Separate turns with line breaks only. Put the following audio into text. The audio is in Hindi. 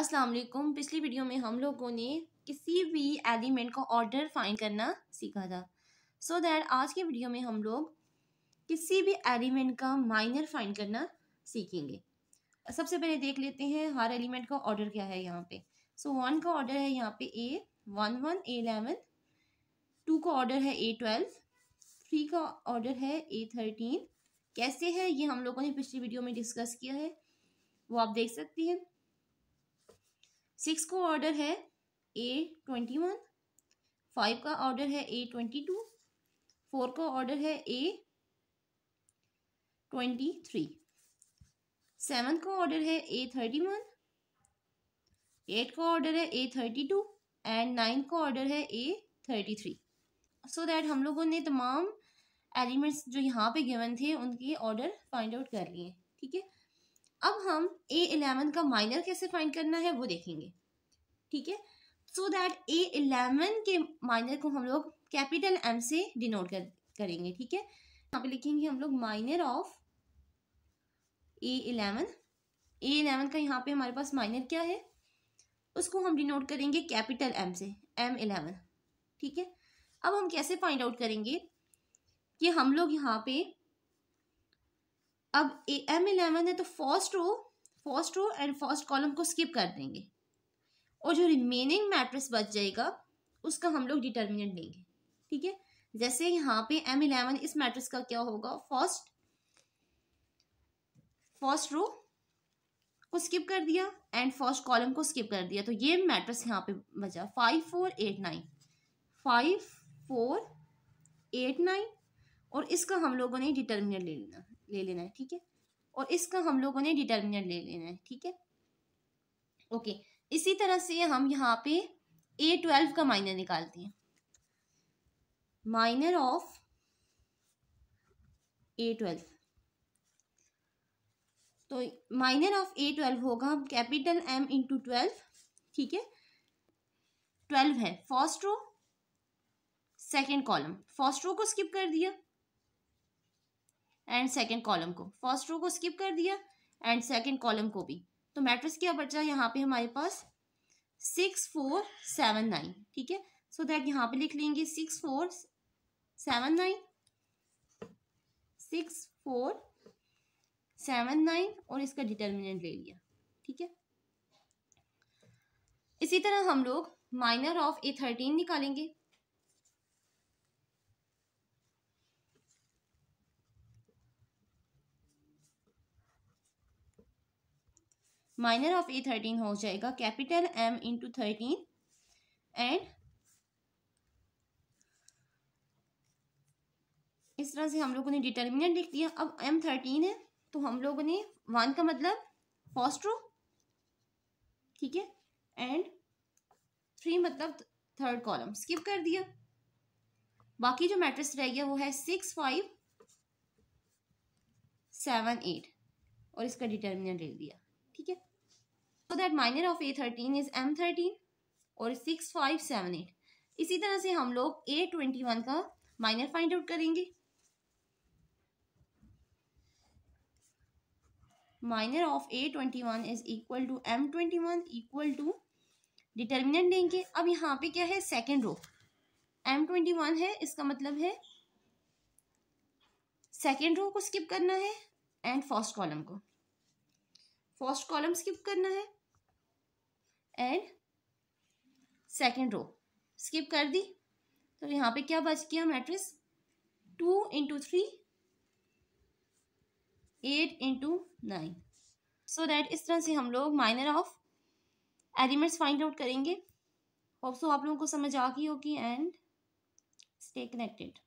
अस्सलाम वालेकुम पिछली वीडियो में हम लोगों ने किसी भी एलिमेंट का ऑर्डर फाइंड करना सीखा था सो so दैट आज की वीडियो में हम लोग किसी भी एलिमेंट का माइनर फाइंड करना सीखेंगे सबसे पहले देख लेते हैं हर एलिमेंट का ऑर्डर क्या है यहाँ पे सो so, वन का ऑर्डर है यहाँ पे A one one A eleven two का ऑर्डर है ए ट्वेल्व थ्री का ऑर्डर है ए थर्टीन कैसे है ये हम लोगों ने पिछली वीडियो में डिस्कस किया है वो आप देख सकती हैं सिक्स का ऑर्डर है ए ट्वेंटी वन फाइव का ऑर्डर है ए ट्वेंटी टू फोर का ऑर्डर है ए ट्वेंटी थ्री सेवन का ऑर्डर है ए थर्टी वन एट का ऑर्डर है A thirty two and nine का ऑर्डर है A thirty three so that हम लोगों ने तमाम एलिमेंट्स जो यहाँ पे गिवन थे उनके ऑर्डर फाइंड आउट कर लिए ठीक है अब हम ए इलेवन का माइनर कैसे फाइंड करना है वो देखेंगे ठीक है सो दैट ए इलेवन के माइनर को हम लोग कैपिटल एम से डिनोट कर करेंगे ठीक है यहाँ पे लिखेंगे हम लोग minor of A eleven A eleven का यहाँ पे हमारे पास माइनर क्या है उसको हम डिनोट करेंगे कैपिटल एम से एम इलेवन ठीक है अब हम कैसे फाइंड आउट करेंगे कि हम लोग यहाँ पे अब एम इलेवन है तो first row first row and first column को स्किप कर देंगे और जो रिमेनिंग मैट्रिक्स बच जाएगा उसका हम लोग डिटर्मिनेंट लेंगे ठीक है जैसे यहाँ पे एम इलेवन इस मैट्रिक्स का क्या होगा फर्स्ट फर्स्ट रो को स्किप कर दिया एंड फर्स्ट कॉलम को स्किप कर दिया तो ये मैट्रिक्स यहाँ पे बचा five four eight nine five four eight nine और इसका हम लोगों ने डिटर्मिनेंट ले लेना ले लेना है ठीक है और इसका हम लोगों ने डिटर्मिनेंट ले लेना है ठीक है ओके इसी तरह से हम यहाँ पे ए ट्वेल्व का माइनर निकालते हैं माइनर ऑफ ए ट्वेल्व तो माइनर ऑफ ए ट्वेल्व होगा हम कैपिटल एम इंटू ट्वेल्व ठीक है ट्वेल्व है first row second column first row को स्किप कर दिया एंड सेकेंड कॉलम को फर्स्ट रो को स्किप कर दिया एंड सेकेंड कॉलम को भी तो मैट्रिक्स क्या बचा यहाँ पे हमारे पास सिक्स फोर सेवन नाइन ठीक है सो दैट यहाँ पे लिख लेंगे six four seven nine six four seven nine और इसका डिटर्मिनेंट ले लिया ठीक है इसी तरह हम लोग माइनर ऑफ ए थर्टीन निकालेंगे माइनर ऑफ ए थर्टीन हो जाएगा capital M into thirteen and इस तरह से हम लोगों ने डिटर्मिनेंट लिख दिया अब एम थर्टीन है तो हम लोगों ने वन का मतलब फॉस्ट्रो ठीक है एंड थ्री मतलब थर्ड कॉलम स्किप कर दिया बाकी जो मैट्रिक्स रह गया वो है सिक्स फाइव सेवन एट और इसका डिटर्मिनेंट लिख दिया ठीक है so that minor of A thirteen is M thirteen और सिक्स फाइव सेवन एट इसी तरह से हम लोग ए ट्वेंटी वन का माइनर फाइंड आउट करेंगे minor of A twenty one is equal to M twenty one equal to determinant देंगे अब यहाँ पे क्या है second row M twenty one है इसका मतलब है सेकेंड रो को स्किप करना है एंड फर्स्ट कॉलम को फर्स्ट कॉलम स्किप करना है एंड सेकेंड रो स्किप कर दी तो यहाँ पे क्या बच गया matrix two into three eight into nine so that इस तरह से हम लोग minor of elements find out करेंगे सो आप लोगों को समझ आ गई होगी एंड स्टे कनेक्टेड